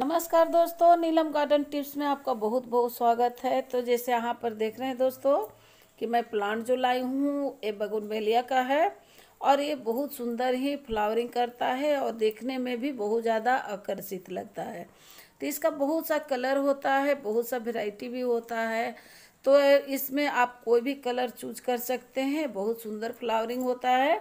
नमस्कार दोस्तों नीलम garden tips में आपका बहुत बहुत स्वागत है तो जैसे यहाँ पर देख रहे हैं दोस्तों कि मैं प्लांट जो लाई हूँ ये बगुन बेलिया का है और ये बहुत सुंदर ही फ्लावरिंग करता है और देखने में भी बहुत ज़्यादा आकर्षित लगता है तो इसका बहुत सा कलर होता है बहुत सा वेराइटी भी होता है तो इसमें आप कोई भी कलर चूज कर सकते हैं बहुत सुंदर फ्लावरिंग होता है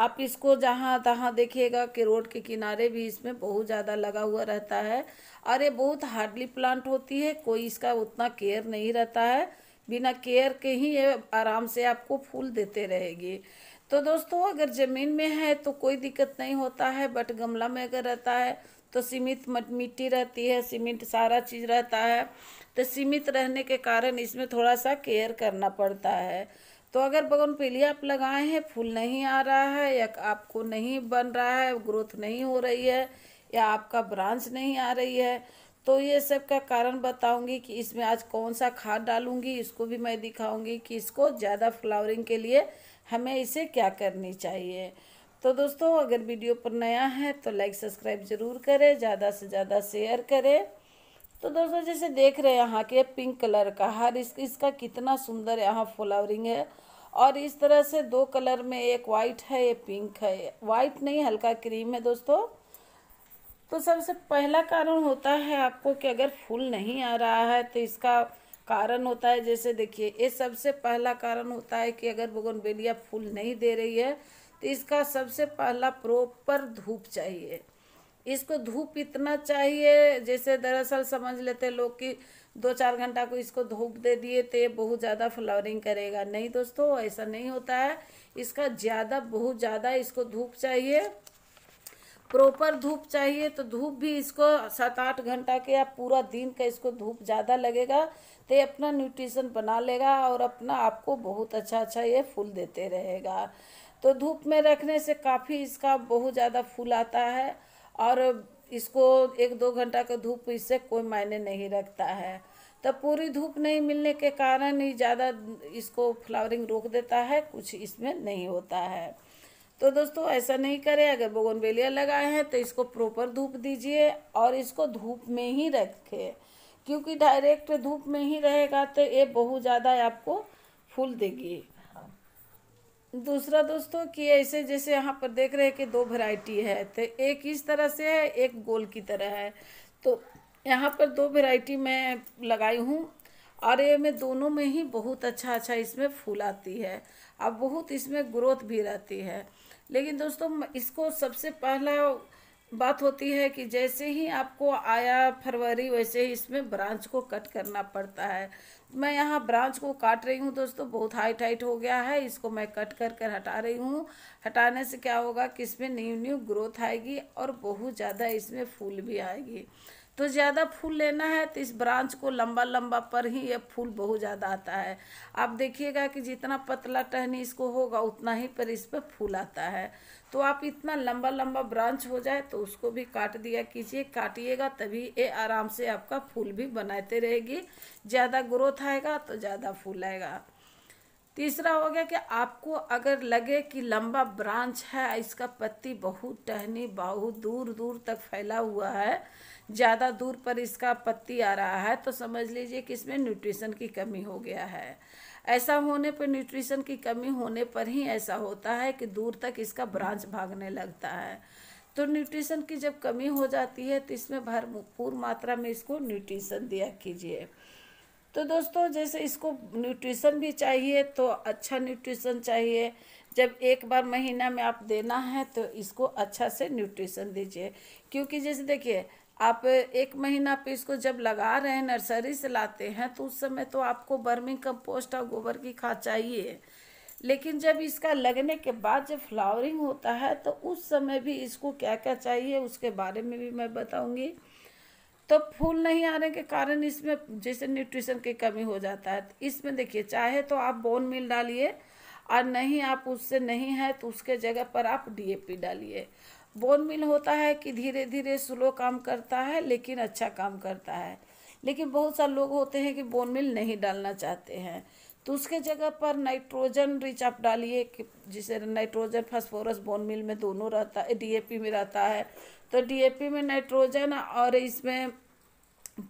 आप इसको जहाँ तहाँ देखिएगा कि रोड के किनारे भी इसमें बहुत ज़्यादा लगा हुआ रहता है और ये बहुत हार्डली प्लांट होती है कोई इसका उतना केयर नहीं रहता है बिना केयर के ही ये आराम से आपको फूल देते रहेगी तो दोस्तों अगर ज़मीन में है तो कोई दिक्कत नहीं होता है बट गमला में अगर रहता है तो सीमित मिट्टी रहती है सीमेंट सारा चीज़ रहता है तो सीमित रहने के कारण इसमें थोड़ा सा केयर करना पड़ता है तो अगर बगन पीली आप लगाए हैं फूल नहीं आ रहा है या आपको नहीं बन रहा है ग्रोथ नहीं हो रही है या आपका ब्रांच नहीं आ रही है तो ये सब का कारण बताऊंगी कि इसमें आज कौन सा खाद डालूंगी इसको भी मैं दिखाऊंगी कि इसको ज़्यादा फ्लावरिंग के लिए हमें इसे क्या करनी चाहिए तो दोस्तों अगर वीडियो पर नया है तो लाइक सब्सक्राइब ज़रूर करें ज़्यादा से ज़्यादा शेयर करें तो दोस्तों जैसे देख रहे हैं यहाँ के पिंक कलर का हर इस, इसका कितना सुंदर यहाँ फ्लावरिंग है और इस तरह से दो कलर में एक वाइट है एक पिंक है वाइट नहीं हल्का क्रीम है दोस्तों तो सबसे पहला कारण होता है आपको कि अगर फूल नहीं आ रहा है तो इसका कारण होता है जैसे देखिए ये सबसे पहला कारण होता है कि अगर बेलिया फूल नहीं दे रही है तो इसका सबसे पहला प्रॉपर धूप चाहिए इसको धूप इतना चाहिए जैसे दरअसल समझ लेते लोग कि दो चार घंटा को इसको धूप दे दिए तो ये बहुत ज़्यादा फ्लावरिंग करेगा नहीं दोस्तों ऐसा नहीं होता है इसका ज़्यादा बहुत ज़्यादा इसको धूप चाहिए प्रॉपर धूप चाहिए तो धूप भी इसको सात आठ घंटा के या पूरा दिन का इसको धूप ज़्यादा लगेगा तो ये अपना न्यूट्रिशन बना लेगा और अपना आपको बहुत अच्छा अच्छा ये फूल देते रहेगा तो धूप में रखने से काफ़ी इसका बहुत ज़्यादा फूल आता है और इसको एक दो घंटा का धूप इससे कोई मायने नहीं रखता है तब पूरी धूप नहीं मिलने के कारण ही ज़्यादा इसको फ्लावरिंग रोक देता है कुछ इसमें नहीं होता है तो दोस्तों ऐसा नहीं करें अगर बोगन बेलिया लगाए हैं तो इसको प्रॉपर धूप दीजिए और इसको धूप में ही रखें क्योंकि डायरेक्ट धूप में ही रहेगा तो ये बहुत ज़्यादा आपको फूल देगी दूसरा दोस्तों कि ऐसे जैसे यहाँ पर देख रहे हैं कि दो वैरायटी है तो एक इस तरह से है एक गोल की तरह है तो यहाँ पर दो वैरायटी मैं लगाई हूँ और ये में दोनों में ही बहुत अच्छा अच्छा इसमें फूल आती है और बहुत इसमें ग्रोथ भी रहती है लेकिन दोस्तों इसको सबसे पहला बात होती है कि जैसे ही आपको आया फरवरी वैसे ही इसमें ब्रांच को कट करना पड़ता है मैं यहाँ ब्रांच को काट रही हूँ दोस्तों बहुत हाइट हाइट हो गया है इसको मैं कट कर कर हटा रही हूँ हटाने से क्या होगा कि इसमें न्यू न्यू ग्रोथ आएगी और बहुत ज़्यादा इसमें फूल भी आएगी तो ज़्यादा फूल लेना है तो इस ब्रांच को लंबा लंबा पर ही ये फूल बहुत ज़्यादा आता है आप देखिएगा कि जितना पतला टहनी इसको होगा उतना ही पर इस पर फूल आता है तो आप इतना लंबा लंबा ब्रांच हो जाए तो उसको भी काट दिया कीजिए काटिएगा तभी ये आराम से आपका फूल भी बनाते रहेगी ज़्यादा ग्रोथ आएगा तो ज़्यादा फूल आएगा तीसरा हो गया कि आपको अगर लगे कि लंबा ब्रांच है इसका पत्ती बहुत टहनी बहुत दूर दूर तक फैला हुआ है ज़्यादा दूर पर इसका पत्ती आ रहा है तो समझ लीजिए कि इसमें न्यूट्रिशन की कमी हो गया है ऐसा होने पर न्यूट्रिशन की कमी होने पर ही ऐसा होता है कि दूर तक इसका ब्रांच भागने लगता है तो न्यूट्रिशन की जब कमी हो जाती है तो इसमें भरपूर मात्रा में इसको न्यूट्रिशन दिया कीजिए तो दोस्तों जैसे इसको न्यूट्रिशन भी चाहिए तो अच्छा न्यूट्रिशन चाहिए जब एक बार महीना में आप देना है तो इसको अच्छा से न्यूट्रिशन दीजिए क्योंकि जैसे देखिए आप एक महीना पे इसको जब लगा रहे हैं नर्सरी से लाते हैं तो उस समय तो आपको बर्मिंग कंपोस्ट और गोबर की खाद चाहिए लेकिन जब इसका लगने के बाद जब फ्लावरिंग होता है तो उस समय भी इसको क्या क्या चाहिए उसके बारे में भी मैं बताऊंगी तो फूल नहीं आने के कारण इसमें जैसे न्यूट्रिशन की कमी हो जाता है इसमें देखिए चाहे तो आप बोन मिल डालिए और नहीं आप उससे नहीं है तो उसके जगह पर आप डीएपी डालिए बोन मिल होता है कि धीरे धीरे स्लो काम करता है लेकिन अच्छा काम करता है लेकिन बहुत सारे लोग होते हैं कि बोन मिल नहीं डालना चाहते हैं तो उसके जगह पर नाइट्रोजन रिच आप डालिए कि जिसे नाइट्रोजन फास्फोरस बोन मिल में दोनों रहता है डीएपी में रहता है तो डीएपी में नाइट्रोजन और इसमें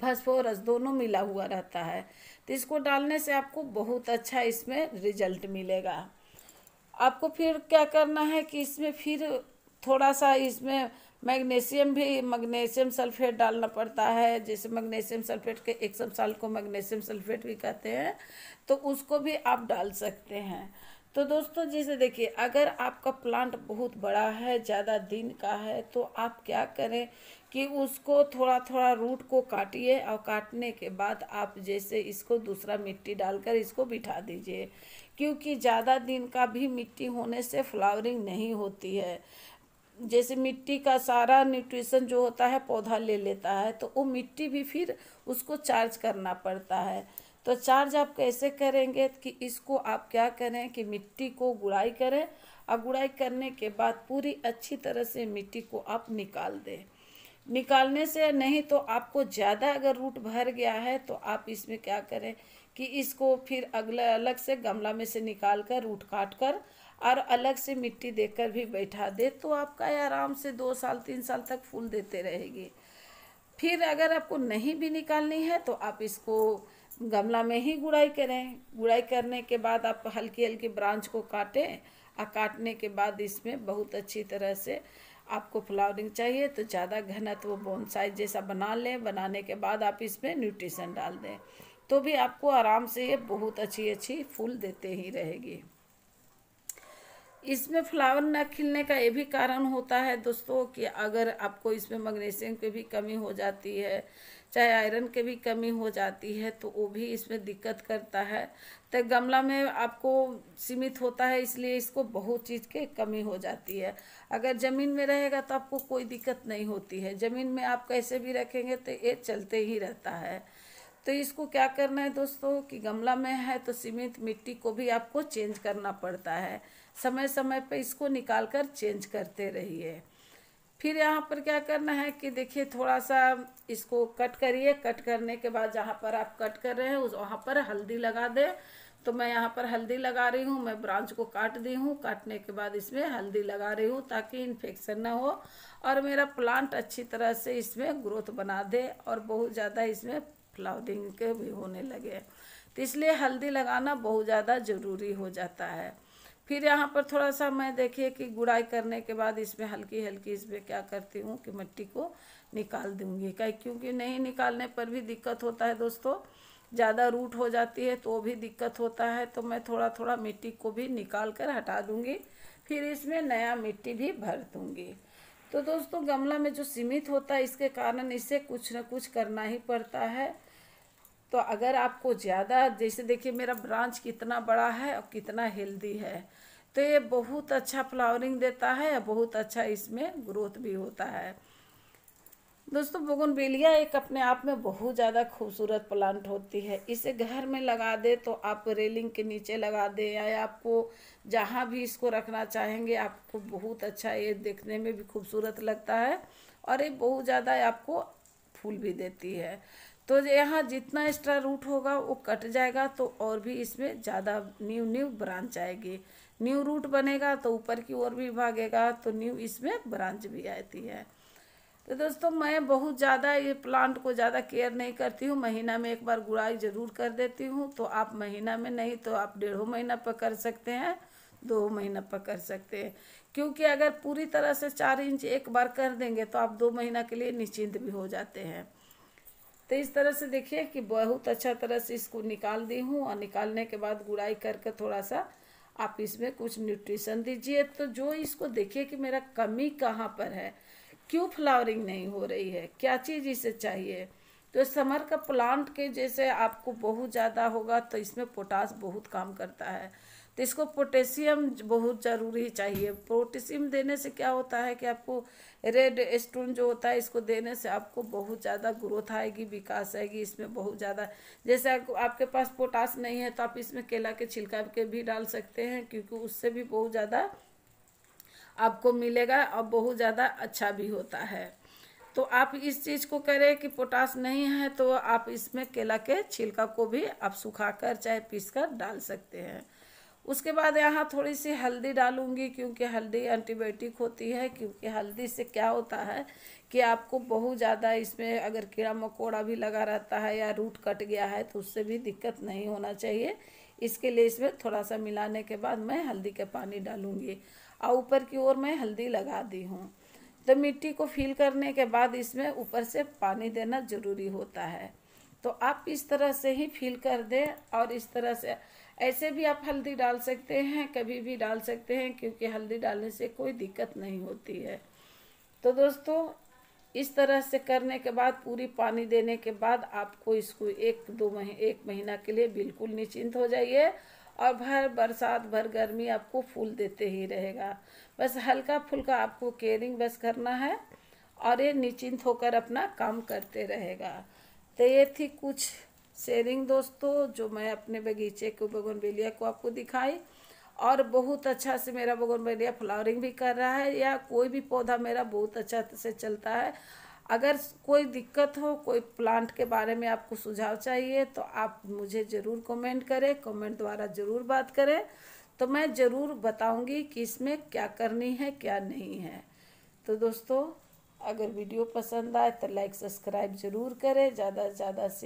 फास्फोरस दोनों मिला हुआ रहता है तो इसको डालने से आपको बहुत अच्छा इसमें रिजल्ट मिलेगा आपको फिर क्या करना है कि इसमें फिर थोड़ा सा इसमें मैग्नीशियम भी मैग्नीशियम सल्फेट डालना पड़ता है जैसे मैग्नीशियम सल्फेट के एक साल को मैग्नीशियम सल्फेट भी कहते हैं तो उसको भी आप डाल सकते हैं तो दोस्तों जैसे देखिए अगर आपका प्लांट बहुत बड़ा है ज़्यादा दिन का है तो आप क्या करें कि उसको थोड़ा थोड़ा रूट को काटिए और काटने के बाद आप जैसे इसको दूसरा मिट्टी डालकर इसको बिठा दीजिए क्योंकि ज़्यादा दिन का भी मिट्टी होने से फ्लावरिंग नहीं होती है जैसे मिट्टी का सारा न्यूट्रिशन जो होता है पौधा ले लेता है तो वो मिट्टी भी फिर उसको चार्ज करना पड़ता है तो चार्ज आप कैसे करेंगे कि इसको आप क्या करें कि मिट्टी को गुड़ाई करें और गुड़ाई करने के बाद पूरी अच्छी तरह से मिट्टी को आप निकाल दें निकालने से नहीं तो आपको ज़्यादा अगर रूट भर गया है तो आप इसमें क्या करें कि इसको फिर अगला अलग से गमला में से निकाल कर रूट काट कर और अलग से मिट्टी देकर भी बैठा दे तो आपका आराम से दो साल तीन साल तक फूल देते रहेगी फिर अगर आपको नहीं भी निकालनी है तो आप इसको गमला में ही गुड़ाई करें गुड़ाई करने के बाद आप हल्की हल्की ब्रांच को काटें और काटने के बाद इसमें बहुत अच्छी तरह से आपको फ्लावरिंग चाहिए तो ज़्यादा घनत्व साइज जैसा बना लें बनाने के बाद आप इसमें न्यूट्रिशन डाल दें तो भी आपको आराम से ये बहुत अच्छी अच्छी फूल देते ही रहेगी इसमें फ्लावर ना खिलने का ये भी कारण होता है दोस्तों कि अगर आपको इसमें मैग्नीशियम की भी कमी हो जाती है चाहे आयरन की भी कमी हो जाती है तो वो भी इसमें दिक्कत करता है तो गमला में आपको सीमित होता है इसलिए इसको बहुत चीज़ के कमी हो जाती है अगर ज़मीन में रहेगा तो आपको कोई दिक्कत नहीं होती है ज़मीन में आप कैसे भी रखेंगे तो ये चलते ही रहता है तो इसको क्या करना है दोस्तों कि गमला में है तो सीमित मिट्टी को भी आपको चेंज करना पड़ता है समय समय पर इसको निकाल कर चेंज करते रहिए फिर यहाँ पर क्या करना है कि देखिए थोड़ा सा इसको कट करिए कट करने के बाद जहाँ पर आप कट कर रहे हैं उस वहाँ पर हल्दी लगा दें तो मैं यहाँ पर हल्दी लगा रही हूँ मैं ब्रांच को काट दी हूँ काटने के बाद इसमें हल्दी लगा रही हूँ ताकि इन्फेक्शन ना हो और मेरा प्लांट अच्छी तरह से इसमें ग्रोथ बना दे और बहुत ज़्यादा इसमें फ्लावरिंग के भी होने लगे तो इसलिए हल्दी लगाना बहुत ज़्यादा ज़रूरी हो जाता है फिर यहाँ पर थोड़ा सा मैं देखिए कि गुड़ाई करने के बाद इसमें हल्की हल्की इसमें क्या करती हूँ कि मिट्टी को निकाल दूँगी कहीं क्योंकि नहीं निकालने पर भी दिक्कत होता है दोस्तों ज़्यादा रूट हो जाती है तो भी दिक्कत होता है तो मैं थोड़ा थोड़ा मिट्टी को भी निकाल कर हटा दूँगी फिर इसमें नया मिट्टी भी भर दूँगी तो दोस्तों गमला में जो सीमित होता है इसके कारण इसे कुछ ना कुछ करना ही पड़ता है तो अगर आपको ज़्यादा जैसे देखिए मेरा ब्रांच कितना बड़ा है और कितना हेल्दी है तो ये बहुत अच्छा फ्लावरिंग देता है बहुत अच्छा इसमें ग्रोथ भी होता है दोस्तों बुगुन बेलिया एक अपने आप में बहुत ज़्यादा खूबसूरत प्लांट होती है इसे घर में लगा दे तो आप रेलिंग के नीचे लगा दे या आपको जहाँ भी इसको रखना चाहेंगे आपको बहुत अच्छा ये देखने में भी खूबसूरत लगता है और ये बहुत ज़्यादा आपको फूल भी देती है तो यहाँ जितना एक्स्ट्रा रूट होगा वो कट जाएगा तो और भी इसमें ज़्यादा न्यू न्यू ब्रांच आएगी न्यू रूट बनेगा तो ऊपर की ओर भी भागेगा तो न्यू इसमें ब्रांच भी आती है तो दोस्तों मैं बहुत ज़्यादा ये प्लांट को ज़्यादा केयर नहीं करती हूँ महीना में एक बार गुड़ाई ज़रूर कर देती हूँ तो आप महीना में नहीं तो आप डेढ़ों महीना पर कर सकते हैं दो महीना पर कर सकते हैं क्योंकि अगर पूरी तरह से चार इंच एक बार कर देंगे तो आप दो महीना के लिए निश्चिंत भी हो जाते हैं तो इस तरह से देखिए कि बहुत अच्छा तरह से इसको निकाल दी हूँ और निकालने के बाद गुड़ाई करके थोड़ा सा आप इसमें कुछ न्यूट्रिशन दीजिए तो जो इसको देखिए कि मेरा कमी कहाँ पर है क्यों फ्लावरिंग नहीं हो रही है क्या चीज़ इसे चाहिए तो समर का प्लांट के जैसे आपको बहुत ज़्यादा होगा तो इसमें पोटास बहुत काम करता है तो इसको पोटेशियम बहुत ज़रूरी चाहिए पोटेशियम देने से क्या होता है कि आपको रेड स्टोन जो होता है इसको देने से आपको बहुत ज़्यादा ग्रोथ आएगी विकास आएगी इसमें बहुत ज़्यादा जैसे आपके पास पोटास नहीं है तो आप इसमें केला के छिलका के भी डाल सकते हैं क्योंकि उससे भी बहुत ज़्यादा आपको मिलेगा और बहुत ज़्यादा अच्छा भी होता है तो आप इस चीज़ को करें कि पोटास नहीं है तो आप इसमें केला के छिलका को भी आप सुखा कर चाहे पीस कर डाल सकते हैं उसके बाद यहाँ थोड़ी सी हल्दी डालूंगी क्योंकि हल्दी एंटीबायोटिक होती है क्योंकि हल्दी से क्या होता है कि आपको बहुत ज़्यादा इसमें अगर कीड़ा मकोड़ा भी लगा रहता है या रूट कट गया है तो उससे भी दिक्कत नहीं होना चाहिए इसके लिए इसमें थोड़ा सा मिलाने के बाद मैं हल्दी का पानी डालूँगी और ऊपर की ओर मैं हल्दी लगा दी हूँ तो मिट्टी को फील करने के बाद इसमें ऊपर से पानी देना ज़रूरी होता है तो आप इस तरह से ही फील कर दें और इस तरह से ऐसे भी आप हल्दी डाल सकते हैं कभी भी डाल सकते हैं क्योंकि हल्दी डालने से कोई दिक्कत नहीं होती है तो दोस्तों इस तरह से करने के बाद पूरी पानी देने के बाद आपको इसको एक दो महीने एक महीना के लिए बिल्कुल निश्चिंत हो जाइए और भर बरसात भर गर्मी आपको फूल देते ही रहेगा बस हल्का फुल्का आपको केयरिंग बस करना है और ये निश्चिंत होकर अपना काम करते रहेगा तो ये थी कुछ शेयरिंग दोस्तों जो मैं अपने बगीचे को बगन बेलिया को आपको दिखाई और बहुत अच्छा से मेरा बगन बेलिया फ्लावरिंग भी कर रहा है या कोई भी पौधा मेरा बहुत अच्छा से चलता है अगर कोई दिक्कत हो कोई प्लांट के बारे में आपको सुझाव चाहिए तो आप मुझे ज़रूर कमेंट करें कमेंट द्वारा ज़रूर बात करें तो मैं ज़रूर बताऊंगी कि इसमें क्या करनी है क्या नहीं है तो दोस्तों अगर वीडियो पसंद आए तो लाइक सब्सक्राइब ज़रूर करें ज़्यादा से ज़्यादा से